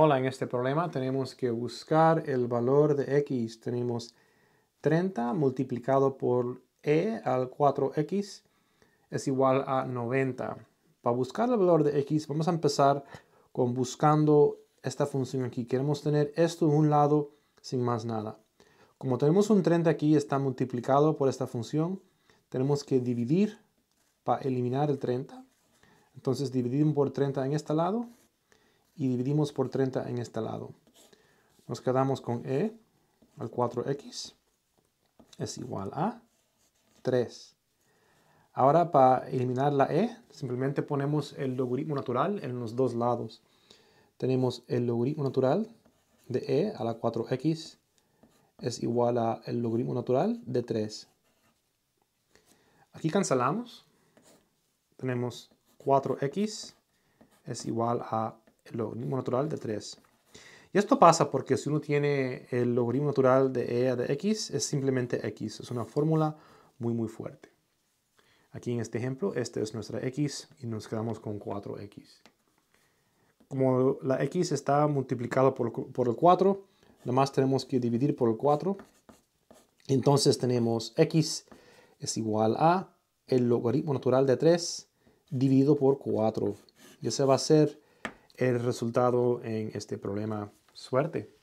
Hola, en este problema tenemos que buscar el valor de x. Tenemos 30 multiplicado por e al 4x es igual a 90. Para buscar el valor de x vamos a empezar con buscando esta función aquí. Queremos tener esto en un lado sin más nada. Como tenemos un 30 aquí, está multiplicado por esta función. Tenemos que dividir para eliminar el 30. Entonces dividimos por 30 en este lado y dividimos por 30 en este lado. Nos quedamos con E al 4X es igual a 3. Ahora para eliminar la E, simplemente ponemos el logaritmo natural en los dos lados. Tenemos el logaritmo natural de E a la 4X es igual a el logaritmo natural de 3. Aquí cancelamos. Tenemos 4X es igual a logaritmo natural de 3. Y esto pasa porque si uno tiene el logaritmo natural de e a de x, es simplemente x. Es una fórmula muy, muy fuerte. Aquí en este ejemplo, esta es nuestra x y nos quedamos con 4x. Como la x está multiplicada por, por el 4, nada más tenemos que dividir por el 4. Entonces tenemos x es igual a el logaritmo natural de 3 dividido por 4. Y ese va a ser el resultado en este problema. Suerte.